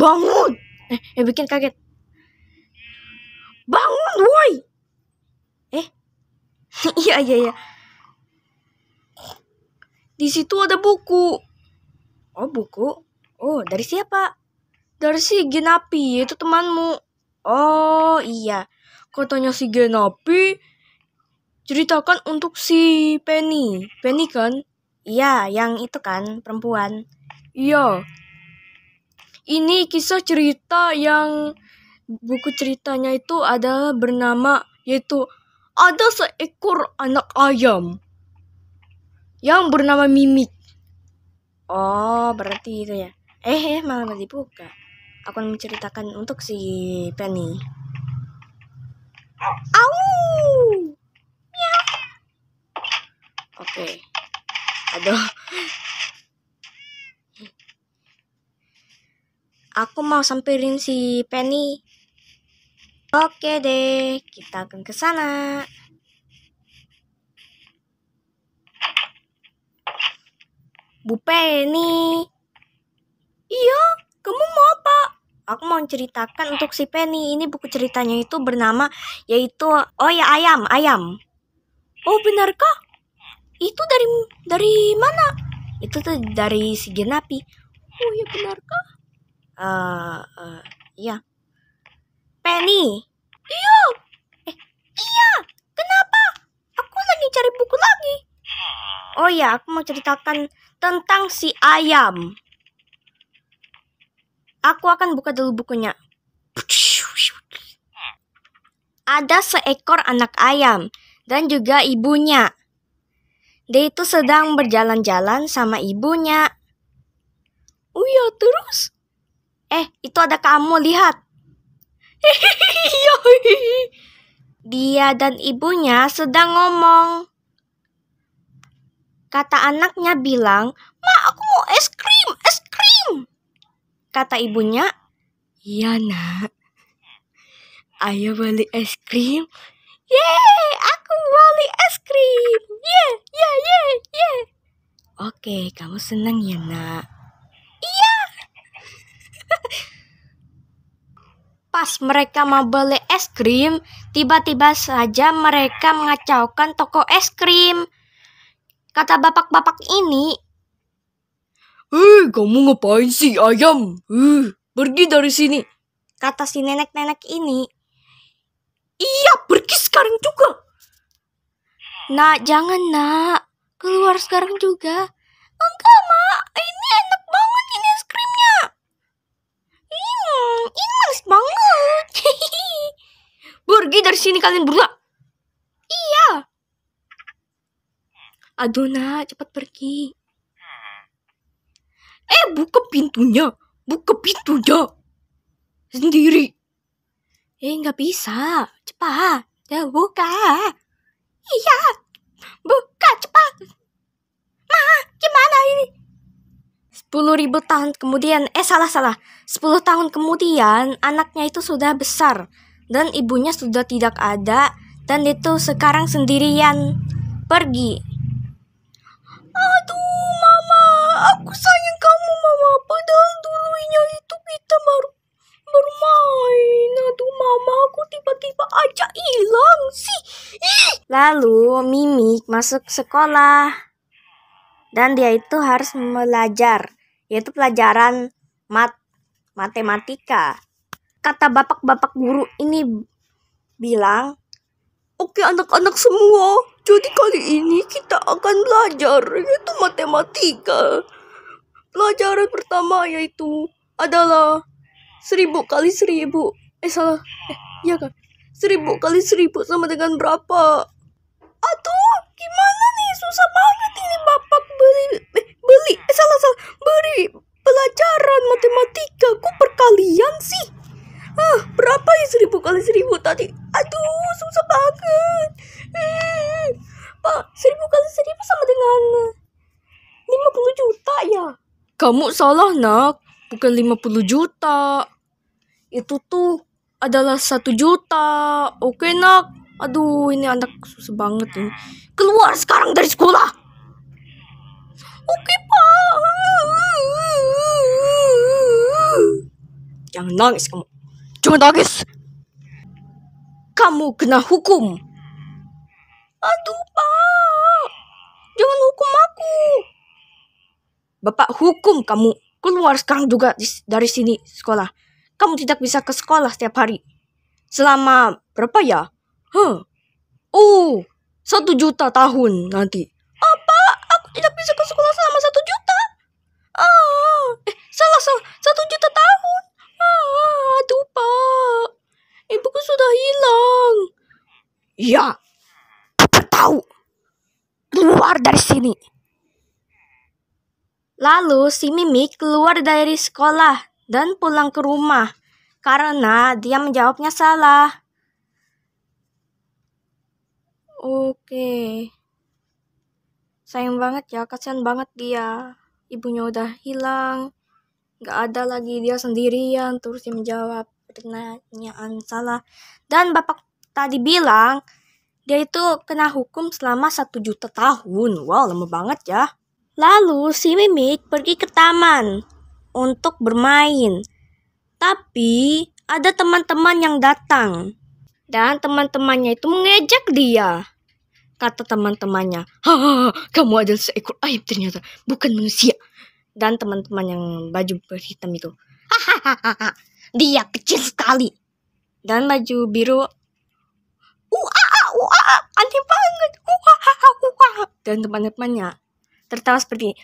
bangun eh, eh bikin kaget bangun woi eh iya iya iya di situ ada buku oh buku oh dari siapa dari si Genapi itu temanmu oh iya katanya si Genapi ceritakan untuk si Penny Penny kan iya yang itu kan perempuan iya ini kisah cerita yang buku ceritanya itu adalah bernama yaitu ada seekor anak ayam yang bernama Mimik. Oh, berarti itu ya. Eh, eh malah nggak dibuka. Aku akan menceritakan untuk si Penny. Au! Oke. Okay. Aduh. aku mau sampirin si Penny. Oke deh, kita akan ke sana. Bu Penny. Iya, kamu mau apa? Aku mau ceritakan untuk si Penny. Ini buku ceritanya itu bernama yaitu Oh ya ayam, ayam. Oh benarkah? Itu dari dari mana? Itu tuh dari si Genapi. Oh ya benarkah? uh, uh, iya Penny iya eh iya kenapa aku lagi cari buku lagi oh ya aku mau ceritakan tentang si ayam aku akan buka dulu bukunya ada seekor anak ayam dan juga ibunya. Dia itu sedang berjalan-jalan sama ibunya. Oh ya, terus? Eh, itu ada kamu, lihat. Dia dan ibunya sedang ngomong. Kata anaknya bilang, Ma, aku mau es krim, es krim. Kata ibunya, Iya, nak. Ayo beli es krim. Yeay, aku beli es krim. Yeah, yeah, yeah, yeah. Oke, kamu senang ya, nak? Iya. Pas mereka mau beli es krim, tiba-tiba saja mereka mengacaukan toko es krim. Kata bapak-bapak ini, "Hei, eh, kamu ngapain sih ayam? Eh, pergi dari sini." Kata si nenek-nenek ini, "Iya, pergi sekarang juga." Nak, jangan nak. Keluar sekarang juga. Enggak, Mak. Ini enak Ingus ini males banget. Pergi dari sini kalian berdua. Iya. Adona, cepat pergi. Eh, buka pintunya. Buka pintunya. Sendiri. Eh, nggak bisa. Cepat. Ya, buka. Iya. Buka cepat. Ma, gimana ini? 10 ribu tahun kemudian, eh salah salah, 10 tahun kemudian anaknya itu sudah besar dan ibunya sudah tidak ada dan itu sekarang sendirian pergi. Aduh mama, aku sayang kamu mama, padahal dulunya itu kita baru bermain. Aduh mama, aku tiba-tiba aja hilang sih. Lalu Mimik masuk sekolah dan dia itu harus belajar yaitu pelajaran mat matematika. Kata bapak-bapak guru ini bilang, "Oke anak-anak semua, jadi kali ini kita akan belajar yaitu matematika. Pelajaran pertama yaitu adalah seribu kali seribu. Eh salah, eh, iya kan? Seribu kali seribu sama dengan berapa? Atuh! Kamu salah, Nak. Bukan 50 juta. Itu tuh adalah satu juta. Oke, Nak. Aduh, ini anak susah banget nih Keluar sekarang dari sekolah. Oke, Pak. Jangan nangis kamu. Jangan nangis. Kamu kena hukum. Aduh, Pak. Jangan hukum aku. Bapak hukum kamu. Keluar sekarang juga dari sini sekolah. Kamu tidak bisa ke sekolah setiap hari. Selama berapa ya? Huh. Oh, satu juta tahun nanti. Apa? Aku tidak bisa ke sekolah selama satu juta? Ah, eh, salah, salah. Satu juta tahun. Ah, aduh, Pak. Ibuku sudah hilang. Ya, aku tahu. Keluar dari sini. Lalu si Mimi keluar dari sekolah dan pulang ke rumah karena dia menjawabnya salah. Oke. Sayang banget ya, kasihan banget dia. Ibunya udah hilang. Gak ada lagi dia sendirian terus dia menjawab pertanyaan salah. Dan bapak tadi bilang dia itu kena hukum selama satu juta tahun. Wow, lama banget ya. Lalu si Mimik pergi ke taman untuk bermain. Tapi ada teman-teman yang datang. Dan teman-temannya itu mengejek dia. Kata teman-temannya, kamu adalah seekor ayam ternyata, bukan manusia. Dan teman-teman yang baju berhitam itu, Hahaha, dia kecil sekali. Dan baju biru, Uaa, uaa, aneh banget, uaa, uaa. Dan teman-temannya, tertawa seperti ini.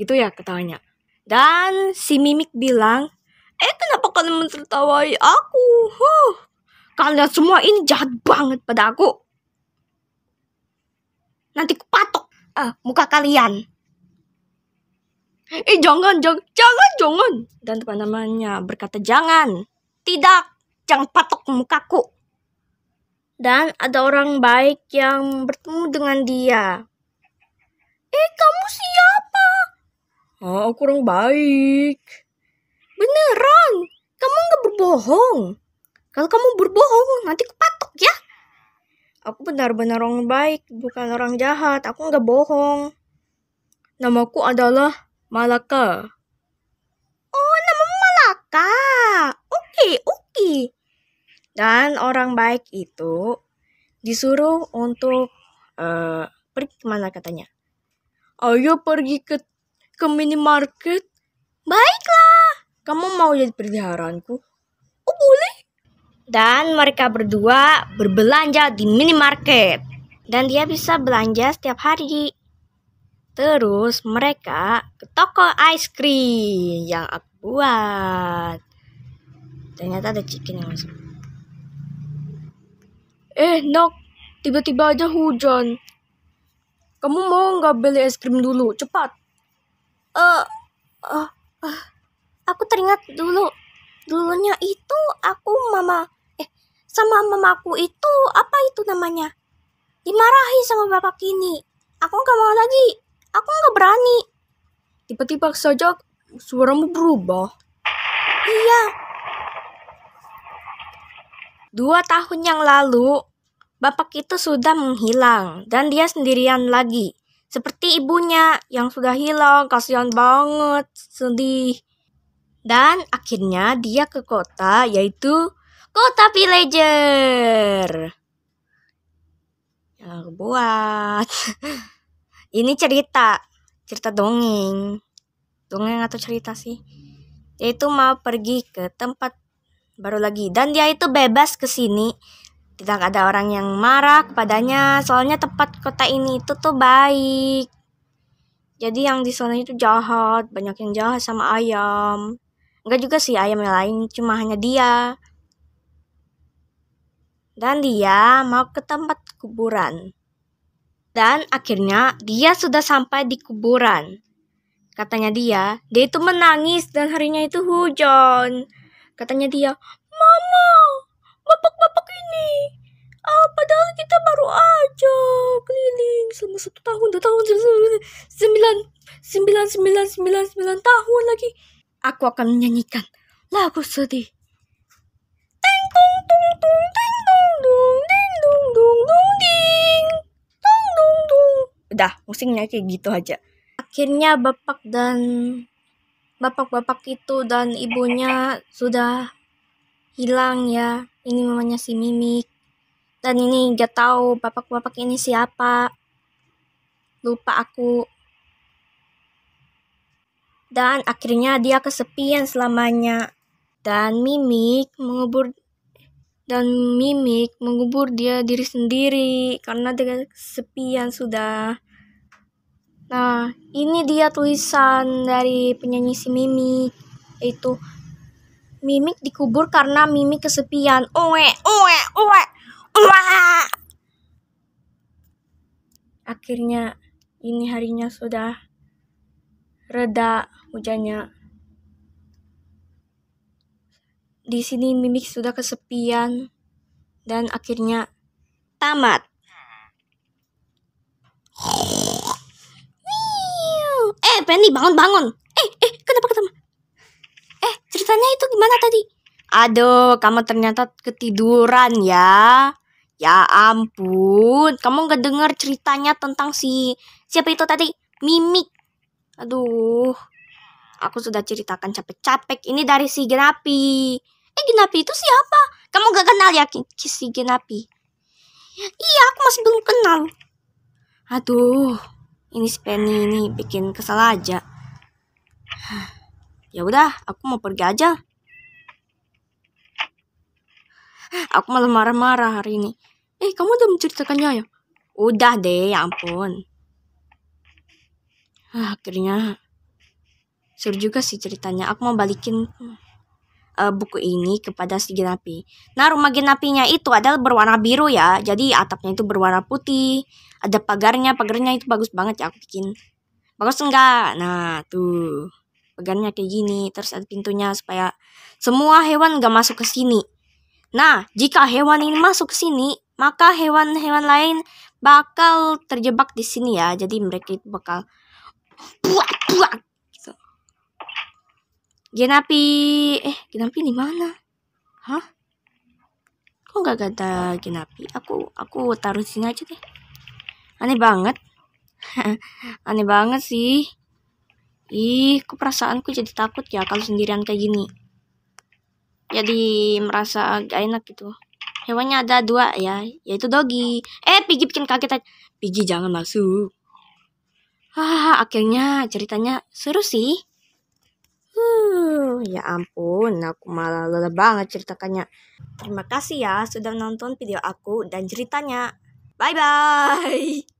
itu ya ketawanya. Dan si Mimik bilang, eh kenapa kalian menertawai aku? Huh, kalian semua ini jahat banget pada aku. Nanti kupatok uh, eh, muka kalian. Eh jangan, jangan, jangan, jangan. Dan teman-temannya berkata jangan. Tidak, jangan patok mukaku dan ada orang baik yang bertemu dengan dia. Eh, kamu siapa? Oh, aku orang baik. Beneran, kamu nggak berbohong. Kalau kamu berbohong, nanti kepatok ya. Aku benar-benar orang baik, bukan orang jahat. Aku nggak bohong. Namaku adalah Malaka. Oh, namamu Malaka. Oke, okay, oke. Okay. Dan orang baik itu disuruh untuk uh, pergi kemana katanya. Ayo pergi ke ke minimarket. Baiklah, kamu mau jadi peliharaanku? Oh boleh. Dan mereka berdua berbelanja di minimarket. Dan dia bisa belanja setiap hari. Terus mereka ke toko ice cream yang aku buat. Ternyata ada chicken yang masuk. Eh, Nak, tiba-tiba aja hujan. Kamu mau nggak beli es krim dulu? Cepat. Eh, uh, uh, uh, aku teringat dulu. Dulunya itu aku mama, eh, sama mamaku itu apa itu namanya? Dimarahi sama bapak kini. Aku nggak mau lagi. Aku nggak berani. Tiba-tiba saja suaramu berubah. Iya, Dua tahun yang lalu, bapak itu sudah menghilang dan dia sendirian lagi. Seperti ibunya yang sudah hilang, kasihan banget, sedih. Dan akhirnya dia ke kota yaitu kota villager. Yang buat. Ini cerita, cerita dongeng. Dongeng atau cerita sih? Yaitu mau pergi ke tempat baru lagi dan dia itu bebas ke sini tidak ada orang yang marah kepadanya soalnya tempat kota ini itu tuh baik jadi yang di sana itu jahat banyak yang jahat sama ayam enggak juga sih ayam yang lain cuma hanya dia dan dia mau ke tempat kuburan. Dan akhirnya dia sudah sampai di kuburan. Katanya dia, dia itu menangis dan harinya itu hujan. Katanya dia, Mama, bapak-bapak ini, ah, padahal kita baru aja keliling selama satu tahun, dua tahun, sembilan, sembilan, sembilan, sembilan, sembilan tahun lagi. Aku akan menyanyikan lagu sedih. ding, Udah, musiknya kayak gitu aja. Akhirnya bapak dan bapak-bapak itu dan ibunya sudah hilang ya. Ini mamanya si Mimik. Dan ini gak tahu bapak-bapak ini siapa. Lupa aku. Dan akhirnya dia kesepian selamanya. Dan Mimik mengubur dan Mimik mengubur dia diri sendiri karena dia kesepian sudah. Nah, ini dia tulisan dari penyanyi si Mimi, yaitu Mimi dikubur karena Mimi kesepian. Oe, oe, oe, owe. Akhirnya ini harinya sudah reda hujannya. Di sini Mimik sudah kesepian dan akhirnya tamat. Penny, bangun-bangun. Eh, eh, kenapa ketemu? Eh, ceritanya itu gimana tadi? Aduh, kamu ternyata ketiduran ya. Ya ampun, kamu gak denger ceritanya tentang si... Siapa itu tadi? Mimik. Aduh, aku sudah ceritakan capek-capek. Ini dari si Genapi. Eh, Genapi itu siapa? Kamu gak kenal ya si Genapi? Iya, aku masih belum kenal. Aduh, ini si Penny ini bikin kesal aja. Ya udah, aku mau pergi aja. Aku malah marah-marah hari ini. Eh, kamu udah menceritakannya ya? Udah deh, ya ampun. Akhirnya seru juga sih ceritanya. Aku mau balikin hmm uh, buku ini kepada si Genapi. Nah, rumah Genapinya itu adalah berwarna biru ya. Jadi atapnya itu berwarna putih. Ada pagarnya, pagarnya itu bagus banget ya aku bikin. Bagus enggak? Nah, tuh. Pagarnya kayak gini, terus ada pintunya supaya semua hewan gak masuk ke sini. Nah, jika hewan ini masuk ke sini, maka hewan-hewan lain bakal terjebak di sini ya. Jadi mereka itu bakal buat buat Genapi eh Genapi di mana hah kok nggak ada Genapi aku aku taruh sini aja deh aneh banget aneh banget sih ih kok perasaanku jadi takut ya kalau sendirian kayak gini jadi merasa gak enak gitu hewannya ada dua ya yaitu doggy eh Piggy bikin kaget aja Piggy jangan masuk ah akhirnya ceritanya seru sih Huh, ya ampun, aku malah lelah banget ceritakannya. Terima kasih ya sudah nonton video aku dan ceritanya. Bye-bye!